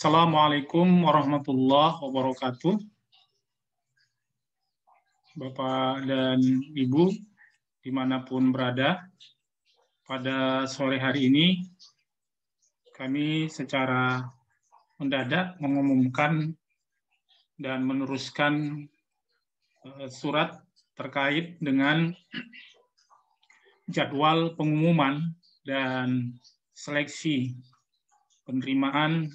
Assalamualaikum warahmatullahi wabarakatuh. Bapak dan Ibu, dimanapun berada, pada sore hari ini kami secara mendadak mengumumkan dan meneruskan eh, surat terkait dengan jadwal pengumuman dan seleksi penerimaan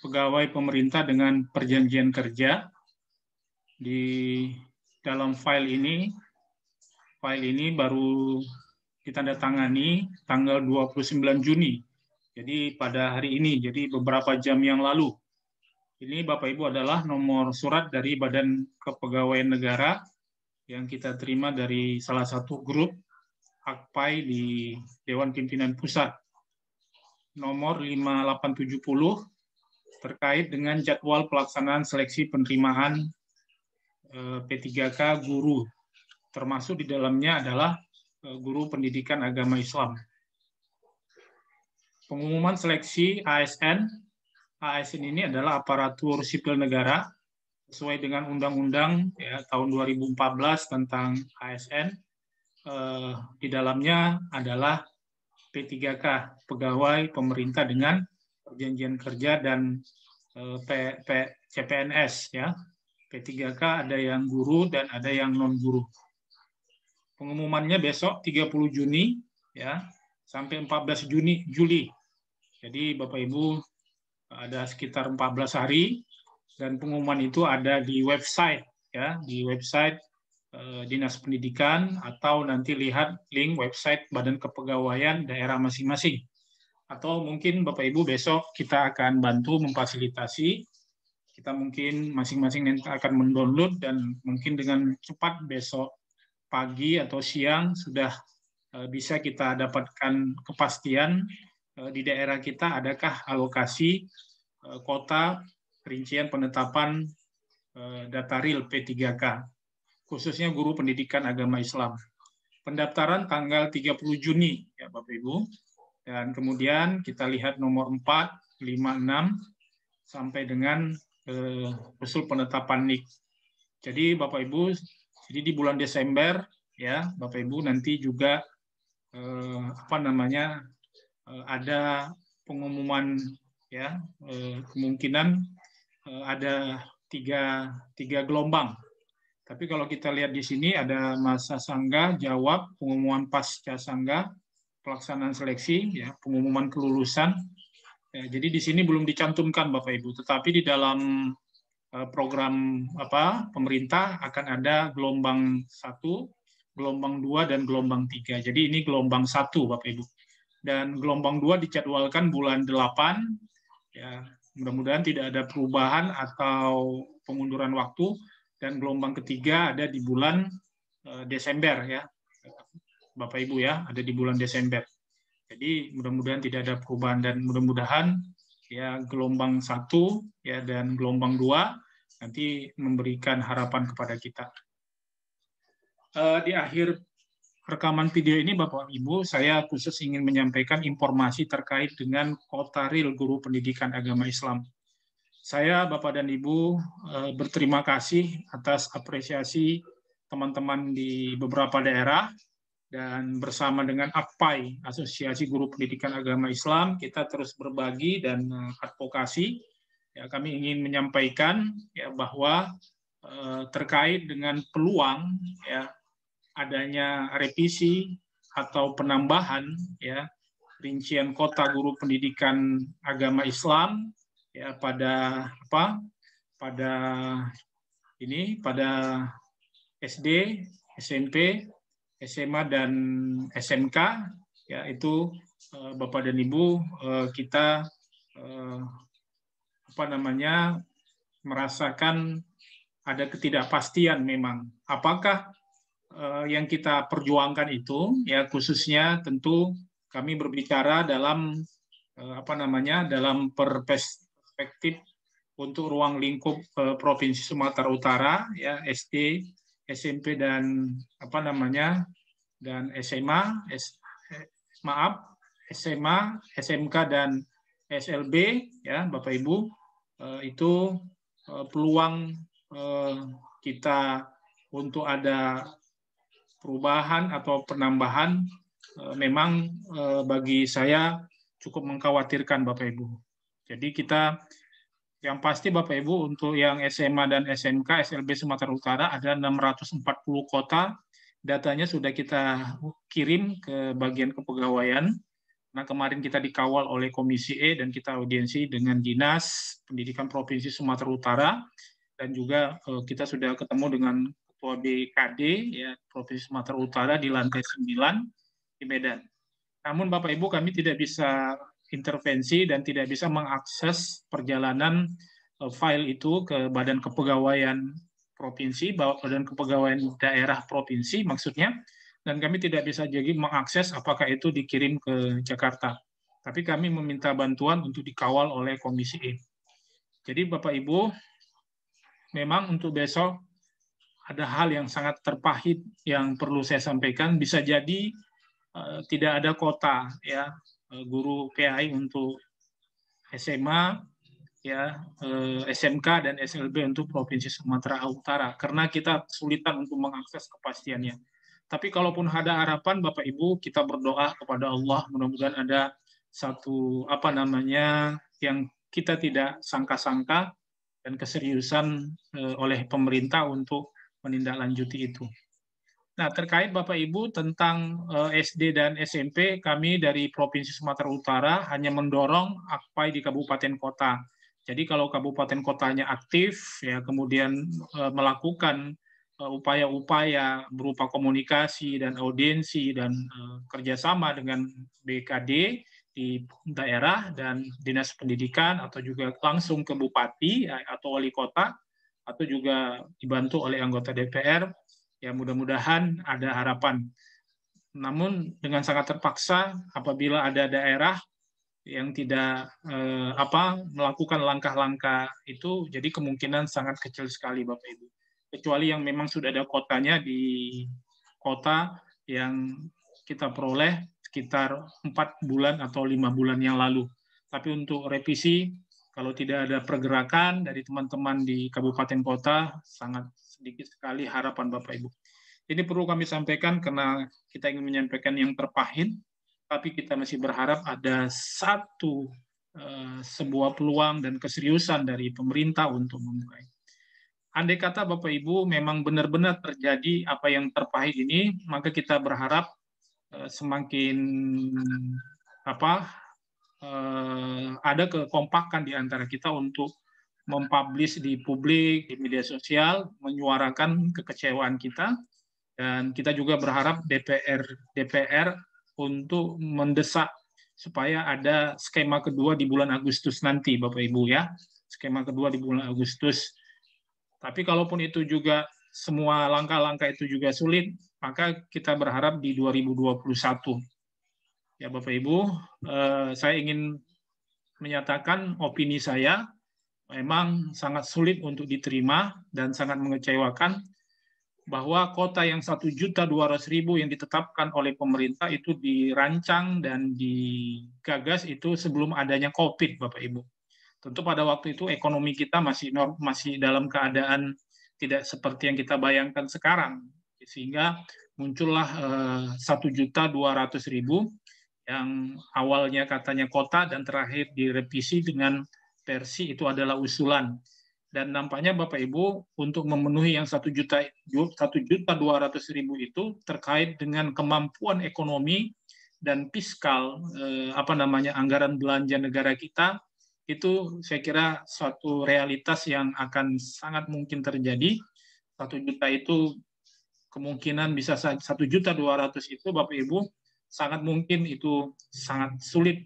pegawai pemerintah dengan perjanjian kerja. Di dalam file ini, file ini baru ditandatangani tanggal 29 Juni. Jadi pada hari ini, jadi beberapa jam yang lalu. Ini Bapak Ibu adalah nomor surat dari Badan Kepegawaian Negara yang kita terima dari salah satu grup AKPAI di Dewan Pimpinan Pusat. Nomor 5870 terkait dengan jadwal pelaksanaan seleksi penerimaan eh, P3K guru, termasuk di dalamnya adalah eh, guru pendidikan agama Islam. Pengumuman seleksi ASN, ASN ini adalah aparatur sipil negara sesuai dengan Undang-Undang ya, tahun 2014 tentang ASN. Eh, di dalamnya adalah P3K, pegawai pemerintah dengan perjanjian kerja dan eh, P, P, CPNS ya. P3K ada yang guru dan ada yang non guru. Pengumumannya besok 30 Juni ya sampai 14 Juni Juli. Jadi Bapak Ibu ada sekitar 14 hari dan pengumuman itu ada di website ya, di website eh, Dinas Pendidikan atau nanti lihat link website Badan Kepegawaian daerah masing-masing atau mungkin Bapak Ibu besok kita akan bantu memfasilitasi. Kita mungkin masing-masing nanti akan mendownload dan mungkin dengan cepat besok pagi atau siang sudah eh, bisa kita dapatkan kepastian eh, di daerah kita adakah alokasi eh, kota rincian penetapan data real P3K khususnya guru pendidikan agama Islam. Pendaftaran tanggal 30 Juni ya Bapak Ibu dan kemudian kita lihat nomor 4, 5, 6, sampai dengan eh, usul penetapan NIK. Jadi Bapak Ibu, jadi di bulan Desember ya Bapak Ibu nanti juga eh, apa namanya eh, ada pengumuman ya eh, kemungkinan eh, ada tiga tiga gelombang. Tapi kalau kita lihat di sini ada masa sangga jawab pengumuman pasca sangga pelaksanaan seleksi, ya, pengumuman kelulusan. Ya, jadi di sini belum dicantumkan Bapak Ibu, tetapi di dalam eh, program apa pemerintah akan ada gelombang satu, gelombang dua, dan gelombang tiga. Jadi ini gelombang satu Bapak Ibu. Dan gelombang dua dijadwalkan bulan delapan. Ya, mudah-mudahan tidak ada perubahan atau pengunduran waktu. Dan gelombang ketiga ada di bulan eh, Desember ya Bapak Ibu ya, ada di bulan Desember. Jadi mudah-mudahan tidak ada perubahan dan mudah-mudahan ya gelombang satu ya dan gelombang dua nanti memberikan harapan kepada kita. Eh, di akhir rekaman video ini Bapak Ibu, saya khusus ingin menyampaikan informasi terkait dengan kota real guru pendidikan agama Islam. Saya Bapak dan Ibu eh, berterima kasih atas apresiasi teman-teman di beberapa daerah dan bersama dengan APAI, Asosiasi Guru Pendidikan Agama Islam, kita terus berbagi dan eh, advokasi. Ya, kami ingin menyampaikan ya, bahwa eh, terkait dengan peluang ya, adanya revisi atau penambahan ya, rincian kota guru pendidikan agama Islam ya, pada apa pada ini pada SD, SMP, SMA dan SMK ya itu eh, Bapak dan Ibu eh, kita eh, apa namanya merasakan ada ketidakpastian memang apakah yang kita perjuangkan itu ya khususnya tentu kami berbicara dalam apa namanya dalam perspektif untuk ruang lingkup Provinsi Sumatera Utara ya SD SMP dan apa namanya dan SMA, S, maaf SMA, SMK dan SLB ya Bapak Ibu eh, itu eh, peluang eh, kita untuk ada perubahan atau penambahan memang bagi saya cukup mengkhawatirkan Bapak Ibu. Jadi kita yang pasti Bapak Ibu untuk yang SMA dan SMK SLB Sumatera Utara ada 640 kota. Datanya sudah kita kirim ke bagian kepegawaian. Nah, kemarin kita dikawal oleh Komisi E dan kita audiensi dengan Dinas Pendidikan Provinsi Sumatera Utara dan juga eh, kita sudah ketemu dengan Ketua BKD ya Provinsi Sumatera Utara di lantai 9 di Medan. Namun Bapak Ibu kami tidak bisa intervensi dan tidak bisa mengakses perjalanan eh, file itu ke badan kepegawaian provinsi, badan kepegawaian daerah provinsi maksudnya, dan kami tidak bisa jadi mengakses apakah itu dikirim ke Jakarta. Tapi kami meminta bantuan untuk dikawal oleh Komisi E. Jadi Bapak Ibu, memang untuk besok ada hal yang sangat terpahit yang perlu saya sampaikan. Bisa jadi eh, tidak ada kota ya Eh, guru PAI untuk SMA, ya eh, SMK dan SLB untuk Provinsi Sumatera Utara karena kita kesulitan untuk mengakses kepastiannya. Tapi kalaupun ada harapan Bapak Ibu, kita berdoa kepada Allah mudah-mudahan ada satu apa namanya yang kita tidak sangka-sangka dan keseriusan eh, oleh pemerintah untuk menindaklanjuti itu. Nah, terkait Bapak Ibu tentang eh, SD dan SMP, kami dari Provinsi Sumatera Utara hanya mendorong AKPAI di kabupaten kota. Jadi kalau kabupaten kotanya aktif, ya kemudian eh, melakukan eh, upaya-upaya berupa komunikasi dan audiensi dan kerjasama dengan BKD di daerah dan dinas pendidikan atau juga langsung ke bupati atau wali kota atau juga dibantu oleh anggota DPR Ya mudah-mudahan ada harapan. Namun dengan sangat terpaksa apabila ada daerah yang tidak eh, apa melakukan langkah-langkah itu, jadi kemungkinan sangat kecil sekali Bapak Ibu. Kecuali yang memang sudah ada kotanya di kota yang kita peroleh sekitar empat bulan atau lima bulan yang lalu. Tapi untuk revisi kalau tidak ada pergerakan dari teman-teman di kabupaten kota sangat sedikit sekali harapan Bapak Ibu. Ini perlu kami sampaikan karena kita ingin menyampaikan yang terpahit, tapi kita masih berharap ada satu eh, sebuah peluang dan keseriusan dari pemerintah untuk memulai. Andai kata Bapak Ibu memang benar-benar terjadi apa yang terpahit ini, maka kita berharap eh, semakin apa eh, ada kekompakan di antara kita untuk mempublish di publik, di media sosial, menyuarakan kekecewaan kita. Dan kita juga berharap DPR DPR untuk mendesak supaya ada skema kedua di bulan Agustus nanti, Bapak Ibu ya. Skema kedua di bulan Agustus. Tapi kalaupun itu juga semua langkah-langkah itu juga sulit, maka kita berharap di 2021. Ya Bapak Ibu, eh, saya ingin menyatakan opini saya memang sangat sulit untuk diterima dan sangat mengecewakan bahwa kota yang satu juta dua ribu yang ditetapkan oleh pemerintah itu dirancang dan digagas itu sebelum adanya Covid, Bapak Ibu. Tentu pada waktu itu ekonomi kita masih masih dalam keadaan tidak seperti yang kita bayangkan sekarang. Sehingga muncullah eh, satu juta dua ratus ribu yang awalnya katanya kota dan terakhir direvisi dengan Versi itu adalah usulan dan nampaknya Bapak Ibu untuk memenuhi yang satu juta satu juta dua ratus ribu itu terkait dengan kemampuan ekonomi dan fiskal eh, apa namanya anggaran belanja negara kita itu saya kira suatu realitas yang akan sangat mungkin terjadi satu juta itu kemungkinan bisa satu juta dua ratus itu Bapak Ibu sangat mungkin itu sangat sulit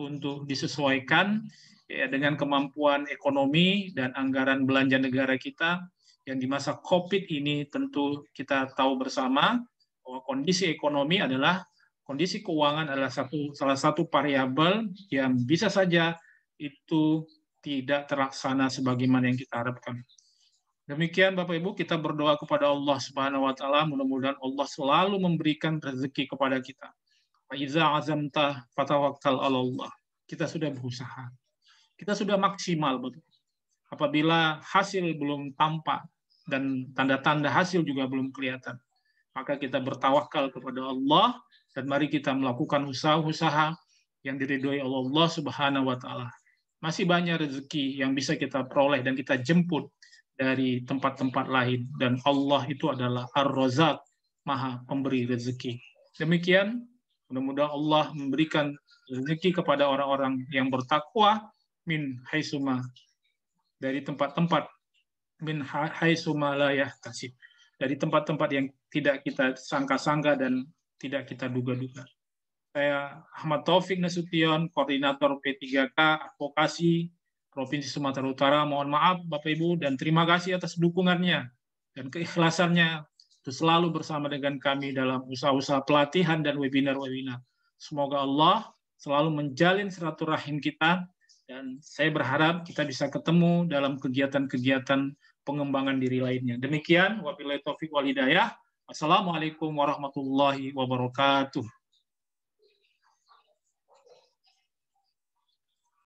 untuk disesuaikan ya, dengan kemampuan ekonomi dan anggaran belanja negara kita yang di masa COVID ini tentu kita tahu bersama bahwa kondisi ekonomi adalah kondisi keuangan adalah satu salah satu variabel yang bisa saja itu tidak terlaksana sebagaimana yang kita harapkan. Demikian Bapak Ibu, kita berdoa kepada Allah Subhanahu wa taala mudah-mudahan Allah selalu memberikan rezeki kepada kita. Faiza azamta fatawakkal Allah. Kita sudah berusaha. Kita sudah maksimal betul. Apabila hasil belum tampak dan tanda-tanda hasil juga belum kelihatan, maka kita bertawakal kepada Allah dan mari kita melakukan usaha-usaha yang diridhoi oleh Allah Subhanahu wa taala. Masih banyak rezeki yang bisa kita peroleh dan kita jemput dari tempat-tempat lain dan Allah itu adalah Ar-Razzaq, Maha Pemberi rezeki. Demikian Mudah-mudahan Allah memberikan rezeki kepada orang-orang yang bertakwa min haisuma dari tempat-tempat min haisuma la yahtasib dari tempat-tempat yang tidak kita sangka-sangka dan tidak kita duga-duga. Saya Ahmad Taufik Nasution, koordinator P3K Advokasi Provinsi Sumatera Utara. Mohon maaf Bapak Ibu dan terima kasih atas dukungannya dan keikhlasannya selalu bersama dengan kami dalam usaha-usaha pelatihan dan webinar-webinar. Semoga Allah selalu menjalin silaturahim kita dan saya berharap kita bisa ketemu dalam kegiatan-kegiatan pengembangan diri lainnya. Demikian wabillahi taufiq wal hidayah. Assalamualaikum warahmatullahi wabarakatuh.